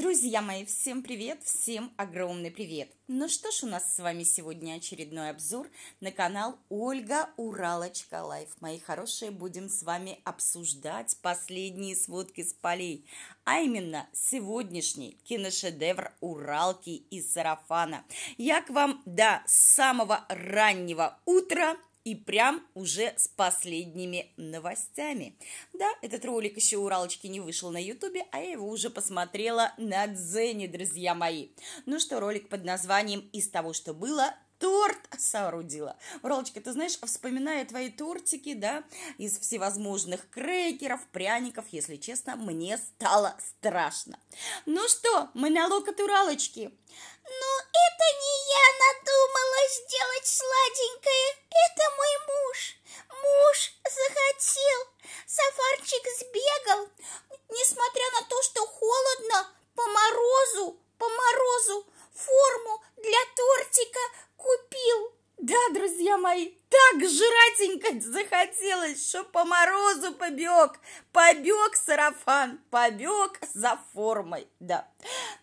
Друзья мои, всем привет, всем огромный привет! Ну что ж, у нас с вами сегодня очередной обзор на канал Ольга Уралочка Лайф. Мои хорошие, будем с вами обсуждать последние сводки с полей, а именно сегодняшний киношедевр «Уралки» из сарафана. Я к вам до самого раннего утра и прям уже с последними новостями. Да, этот ролик еще у Ралочки не вышел на ютубе, а я его уже посмотрела на Дзене, друзья мои. Ну что, ролик под названием «Из того, что было, торт соорудила. Уралочка, ты знаешь, вспоминая твои тортики, да, из всевозможных крекеров, пряников, если честно, мне стало страшно. Ну что, мы на локоть Уралочки. Ну, это не я надумала сделать сладенькое. Это мой муж. Муж захотел. Сафарчик сбегал. Несмотря на то, что холодно, по морозу, по морозу, форму для тортика Купил! Да, друзья мои, так жратенько захотелось, что по морозу побег, побег сарафан, побег за формой, да.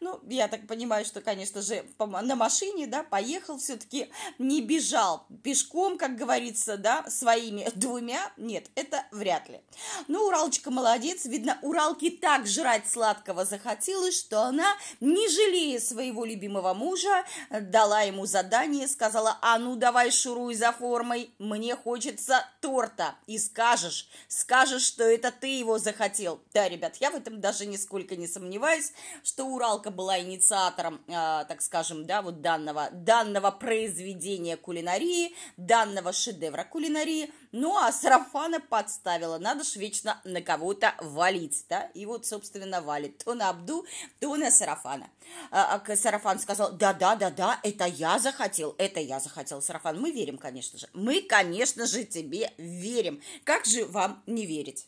Ну, я так понимаю, что, конечно же, на машине, да, поехал все-таки, не бежал пешком, как говорится, да, своими двумя. Нет, это вряд ли. Ну, Уралочка молодец. Видно, Уралке так жрать сладкого захотелось, что она, не жалея своего любимого мужа, дала ему задание, сказала, а ну давай шуруй за формой, мне хочется торта и скажешь, скажешь, что это ты его захотел. Да, ребят, я в этом даже нисколько не сомневаюсь, что Уралка была инициатором, э, так скажем, да, вот данного, данного произведения кулинарии, данного шедевра кулинарии – ну, а сарафана подставила. Надо же вечно на кого-то валить, да? И вот, собственно, валит. То на Абду, то на сарафана. А, а сарафан сказал, да-да-да-да, это я захотел, это я захотел, сарафан. Мы верим, конечно же. Мы, конечно же, тебе верим. Как же вам не верить?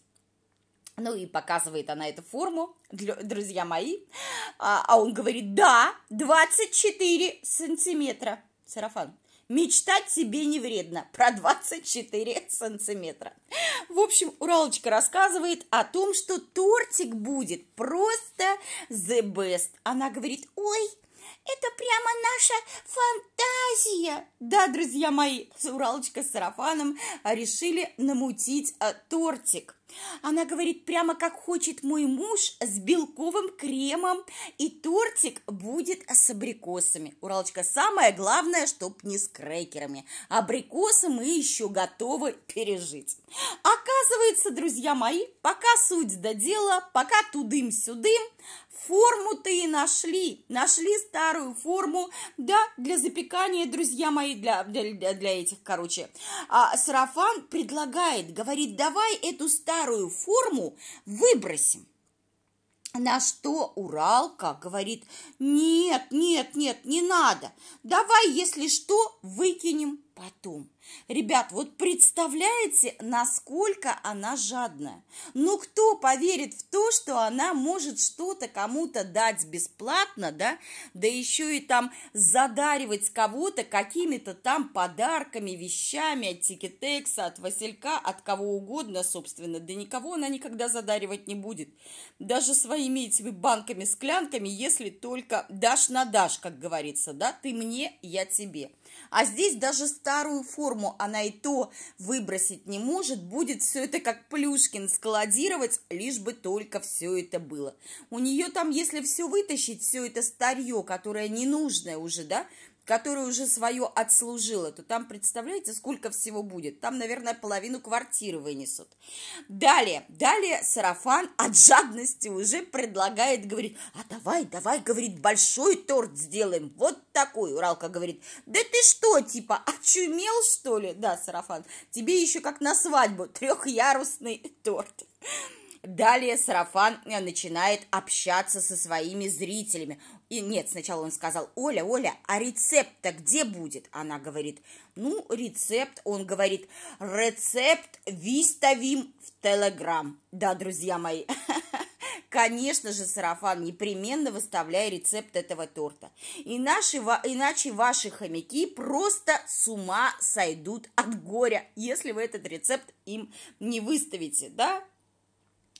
Ну и показывает она эту форму, друзья мои. А, а он говорит, да, 24 сантиметра. Сарафан. Мечтать себе не вредно. Про 24 сантиметра. В общем, Уралочка рассказывает о том, что тортик будет просто the best. Она говорит, ой, это прямо наша фантазия! Да, друзья мои, Уралочка с сарафаном решили намутить э, тортик. Она говорит, прямо как хочет мой муж, с белковым кремом, и тортик будет с абрикосами. Уралочка, самое главное, чтоб не с крекерами. Абрикосы мы еще готовы пережить. Оказывается, друзья мои, пока суть до дела, пока тудым-сюдым, форму-то и нашли. Нашли старую форму, да, для запекания, друзья мои, для, для, для этих, короче. А сарафан предлагает, говорит, давай эту старую форму выбросим. На что Уралка говорит, нет, нет, нет, не надо. Давай, если что, выкинем потом. Ребят, вот представляете, насколько она жадная. Ну, кто поверит в то, что она может что-то кому-то дать бесплатно, да, да еще и там задаривать кого-то какими-то там подарками, вещами от Тикитекса, от Василька, от кого угодно, собственно. Да никого она никогда задаривать не будет. Даже своими этими банками, склянками, если только дашь на дашь, как говорится, да, ты мне, я тебе. А здесь даже старую форму она и то выбросить не может, будет все это как Плюшкин складировать, лишь бы только все это было. У нее там, если все вытащить, все это старье, которое ненужное уже, да, которая уже свое отслужила, то там, представляете, сколько всего будет? Там, наверное, половину квартиры вынесут. Далее, далее сарафан от жадности уже предлагает, говорит, а давай, давай, говорит, большой торт сделаем, вот такой. Уралка говорит, да ты что, типа, очумел, что ли? Да, сарафан, тебе еще как на свадьбу трехярусный торт. Далее Сарафан э, начинает общаться со своими зрителями. И нет, сначала он сказал, Оля, Оля, а рецепт-то где будет? Она говорит, ну, рецепт, он говорит, рецепт выставим в Телеграм. Да, друзья мои, конечно же, сарафан, непременно выставляя рецепт этого торта. И наши, иначе ваши хомяки просто с ума сойдут от горя, если вы этот рецепт им не выставите, да?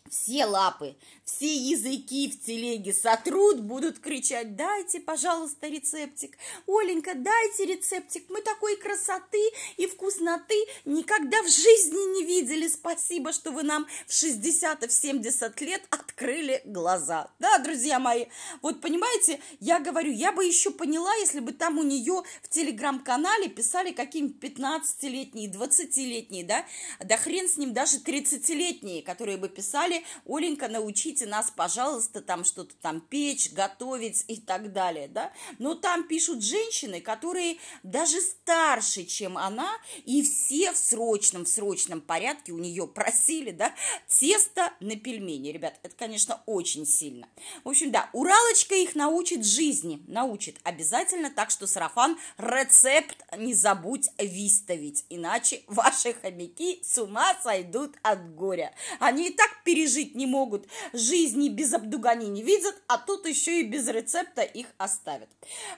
все лапы, все языки в телеге сотрут, будут кричать, дайте, пожалуйста, рецептик. Оленька, дайте рецептик, мы такой красоты и вкусноты никогда в жизни не видели. Спасибо, что вы нам в 60 в 70 лет открыли глаза. Да, друзья мои, вот понимаете, я говорю, я бы еще поняла, если бы там у нее в телеграм-канале писали какие-нибудь 15-летние, 20-летние, да, да хрен с ним, даже 30-летние, которые бы писали школе, Оленька, научите нас, пожалуйста, там что-то там печь, готовить и так далее, да. Но там пишут женщины, которые даже старше, чем она, и все в срочном, в срочном порядке у нее просили, да, тесто на пельмени, ребят, это, конечно, очень сильно. В общем, да, Уралочка их научит жизни, научит обязательно, так что сарафан рецепт не забудь виставить, иначе ваши хомяки с ума сойдут от горя. Они и так переживают жить не могут, жизни без обдугани не видят, а тут еще и без рецепта их оставят.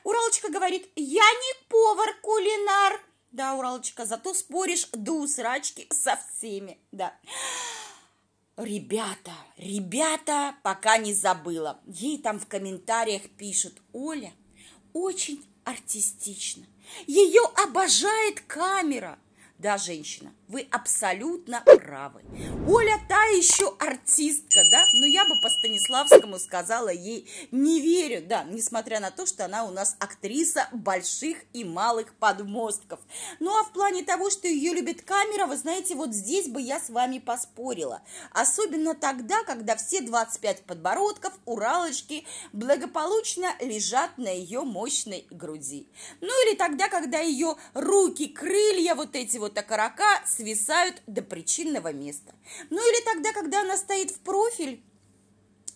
Уралочка говорит, я не повар-кулинар. Да, Уралочка, зато споришь до усрачки со всеми, да. Ребята, ребята, пока не забыла. Ей там в комментариях пишут, Оля очень артистично. Ее обожает камера. Да, женщина, вы абсолютно правы. Оля та еще артистка, да? Но я бы по Станиславскому сказала ей не верю, да, несмотря на то, что она у нас актриса больших и малых подмостков. Ну а в плане того, что ее любит камера, вы знаете, вот здесь бы я с вами поспорила. Особенно тогда, когда все 25 подбородков, уралочки благополучно лежат на ее мощной груди. Ну или тогда, когда ее руки, крылья, вот эти вот окорока свисают до причинного места. Ну или тогда, когда она стоит в профиль,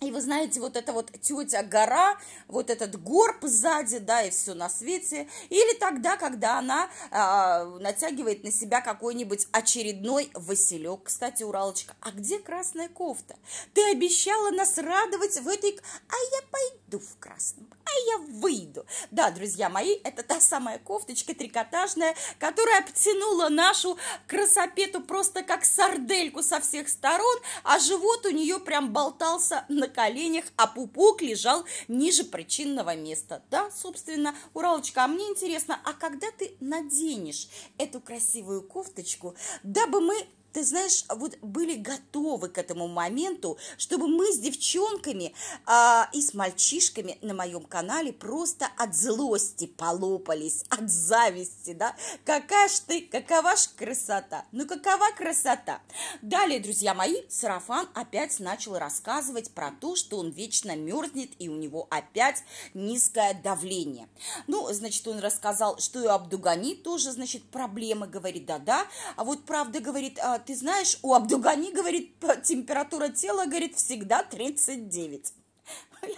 и вы знаете, вот эта вот тетя гора, вот этот горб сзади, да, и все на свете. Или тогда, когда она э, натягивает на себя какой-нибудь очередной василек. Кстати, Уралочка, а где красная кофта? Ты обещала нас радовать в этой... А я пойду в красном, а я выйду. Да, друзья мои, это та самая кофточка трикотажная, которая обтянула нашу красопету просто как сардельку со всех сторон, а живот у нее прям болтался на коленях, а пупок лежал ниже причинного места. Да, собственно, Уралочка, а мне интересно, а когда ты наденешь эту красивую кофточку, дабы мы ты знаешь, а вот были готовы к этому моменту, чтобы мы с девчонками а, и с мальчишками на моем канале просто от злости полопались, от зависти, да, какая ж ты, какова ж красота, ну какова красота. Далее, друзья мои, Сарафан опять начал рассказывать про то, что он вечно мерзнет и у него опять низкое давление. Ну, значит, он рассказал, что и Абдугани тоже, значит, проблемы, говорит, да-да, а вот правда, говорит, а, ты знаешь, у Абдугани, говорит, температура тела, говорит, всегда 39.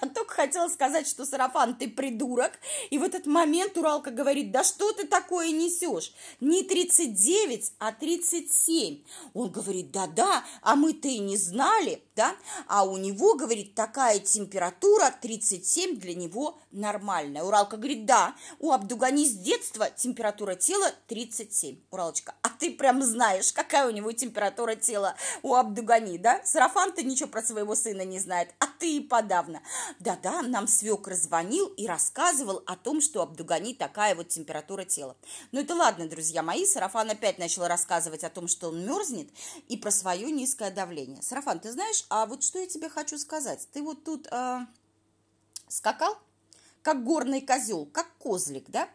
Я только хотела сказать, что Сарафан, ты придурок. И в этот момент Уралка говорит, да что ты такое несешь? Не 39, а 37. Он говорит, да-да, а мы-то и не знали, да? А у него, говорит, такая температура 37 для него нормальная. Уралка говорит, да, у Абдугани с детства температура тела 37. Уралочка, а ты прям знаешь, какая у него температура тела у Абдугани, да? Сарафан-то ничего про своего сына не знает, а ты и подавно. Да-да, нам свекр звонил и рассказывал о том, что Абдугани такая вот температура тела. Ну это ладно, друзья мои, Сарафан опять начал рассказывать о том, что он мерзнет, и про свое низкое давление. Сарафан, ты знаешь, а вот что я тебе хочу сказать? Ты вот тут э, скакал, как горный козел, как козлик, да,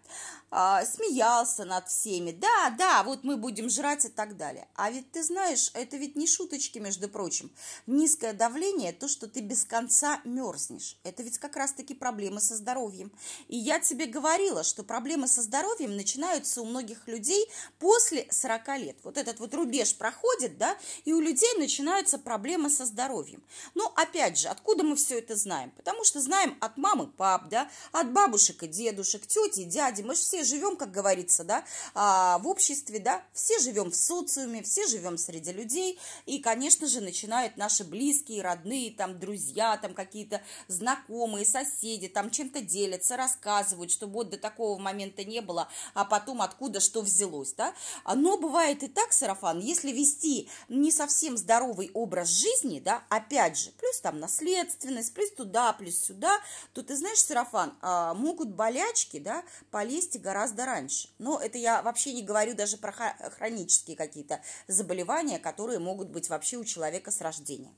а, смеялся над всеми, да, да, вот мы будем жрать и так далее. А ведь ты знаешь, это ведь не шуточки, между прочим. Низкое давление – то, что ты без конца мерзнешь. Это ведь как раз-таки проблемы со здоровьем. И я тебе говорила, что проблемы со здоровьем начинаются у многих людей после 40 лет. Вот этот вот рубеж проходит, да, и у людей начинаются проблемы со здоровьем. Но опять же, откуда мы все это знаем? Потому что знаем от мамы, пап, да, от бабушек и дедушек, бабушек, тети, дяди, мы же все живем, как говорится, да, а, в обществе, да, все живем в социуме, все живем среди людей, и, конечно же, начинают наши близкие, родные, там, друзья, там, какие-то знакомые, соседи, там, чем-то делятся, рассказывают, что вот до такого момента не было, а потом откуда что взялось, да, но бывает и так, сарафан, если вести не совсем здоровый образ жизни, да, опять же, плюс там наследственность, плюс туда, плюс сюда, то ты знаешь, сарафан, а, могут болячки привычки, да, полезьте гораздо раньше. Но это я вообще не говорю даже про хронические какие-то заболевания, которые могут быть вообще у человека с рождения.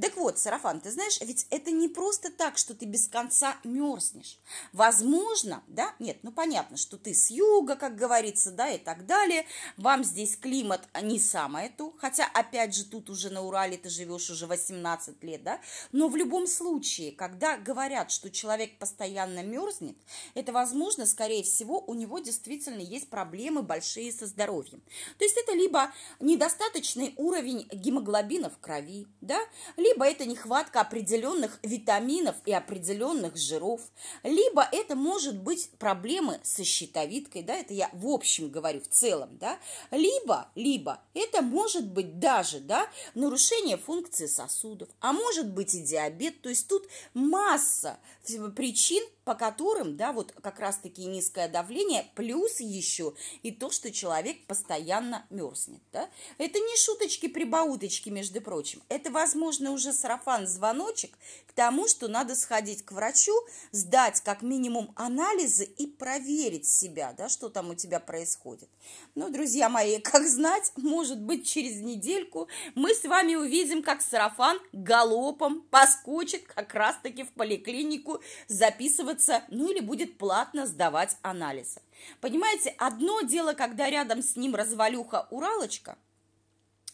Так вот, Сарафан, ты знаешь, ведь это не просто так, что ты без конца мерзнешь. Возможно, да, нет, ну понятно, что ты с юга, как говорится, да, и так далее. Вам здесь климат не самое то, хотя, опять же, тут уже на Урале ты живешь уже 18 лет, да, но в любом случае, когда говорят, что человек постоянно мерзнет, это возможно возможно, скорее всего, у него действительно есть проблемы большие со здоровьем. То есть это либо недостаточный уровень гемоглобина в крови, да, либо это нехватка определенных витаминов и определенных жиров, либо это может быть проблемы со щитовидкой, да, это я в общем говорю, в целом, да, либо, либо это может быть даже, да, нарушение функции сосудов, а может быть и диабет, то есть тут масса причин, по которым, да, вот как раз-таки низкое давление, плюс еще и то, что человек постоянно мерзнет, да. Это не шуточки-прибауточки, между прочим, это, возможно, уже сарафан-звоночек к тому, что надо сходить к врачу, сдать как минимум анализы и проверить себя, да, что там у тебя происходит. Ну, друзья мои, как знать, может быть, через недельку мы с вами увидим, как сарафан галопом поскочит как раз-таки в поликлинику записываться жаловаться, ну или будет платно сдавать анализы. Понимаете, одно дело, когда рядом с ним развалюха-уралочка,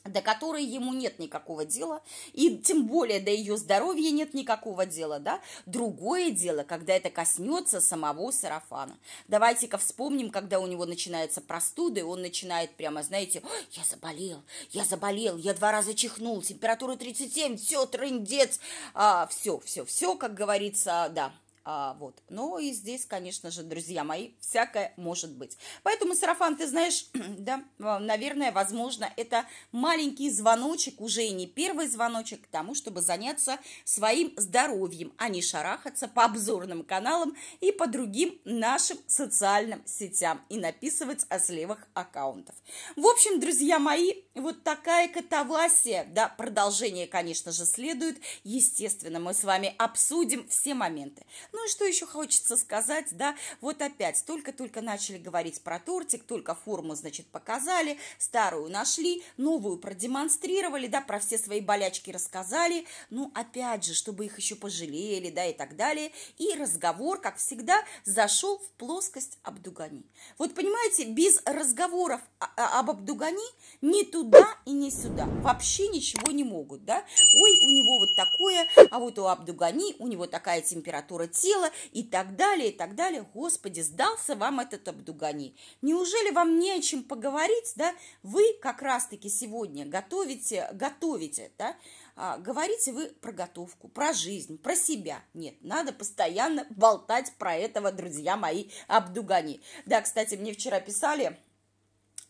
до которой ему нет никакого дела, и тем более до ее здоровья нет никакого дела, да? Другое дело, когда это коснется самого сарафана. Давайте-ка вспомним, когда у него начинается простуда, и он начинает прямо, знаете, я заболел, я заболел, я два раза чихнул, температура 37, все, трындец, а, все, все, все, как говорится, да, а, вот. но ну, и здесь, конечно же, друзья мои, всякое может быть. Поэтому, сарафан, ты знаешь, да, э, наверное, возможно, это маленький звоночек, уже и не первый звоночек к тому, чтобы заняться своим здоровьем, а не шарахаться по обзорным каналам и по другим нашим социальным сетям и написывать о сливах аккаунтов. В общем, друзья мои, вот такая катавасия, да, продолжение, конечно же, следует. Естественно, мы с вами обсудим все моменты. Ну ну и что еще хочется сказать, да, вот опять, только-только начали говорить про тортик, только форму, значит, показали, старую нашли, новую продемонстрировали, да, про все свои болячки рассказали, ну, опять же, чтобы их еще пожалели, да, и так далее, и разговор, как всегда, зашел в плоскость Абдугани. Вот понимаете, без разговоров об Абдугани ни туда и ни сюда вообще ничего не могут, да, ой, у него вот такое, а вот у Абдугани у него такая температура тела и так далее, и так далее. Господи, сдался вам этот абдугани. Неужели вам не о чем поговорить, да? Вы как раз-таки сегодня готовите, готовите, да? А, говорите вы про готовку, про жизнь, про себя. Нет, надо постоянно болтать про этого, друзья мои, абдугани. Да, кстати, мне вчера писали,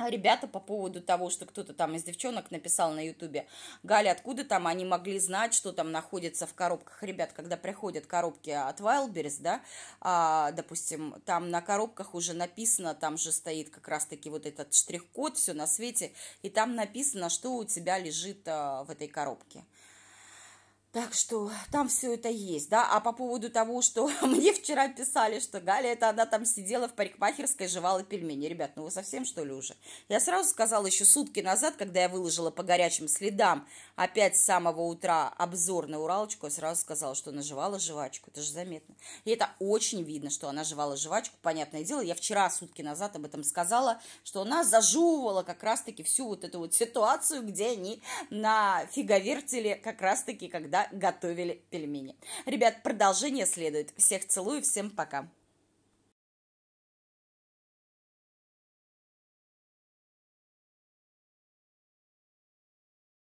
ребята по поводу того, что кто-то там из девчонок написал на ютубе, Галя, откуда там они могли знать, что там находится в коробках? Ребят, когда приходят коробки от Wildberries, да, а, допустим, там на коробках уже написано, там же стоит как раз-таки вот этот штрих-код, все на свете, и там написано, что у тебя лежит а, в этой коробке. Так что там все это есть, да. А по поводу того, что мне вчера писали, что Галя, это она там сидела в парикмахерской, жевала пельмени. Ребят, ну вы совсем что ли уже? Я сразу сказала еще сутки назад, когда я выложила по горячим следам опять с самого утра обзор на Уралочку, я сразу сказала, что она жевала жвачку. Это же заметно. И это очень видно, что она жевала жвачку, понятное дело. Я вчера сутки назад об этом сказала, что она зажевывала как раз-таки всю вот эту вот ситуацию, где они на фиговертили как раз-таки, когда готовили пельмени. Ребят, продолжение следует. Всех целую, всем пока.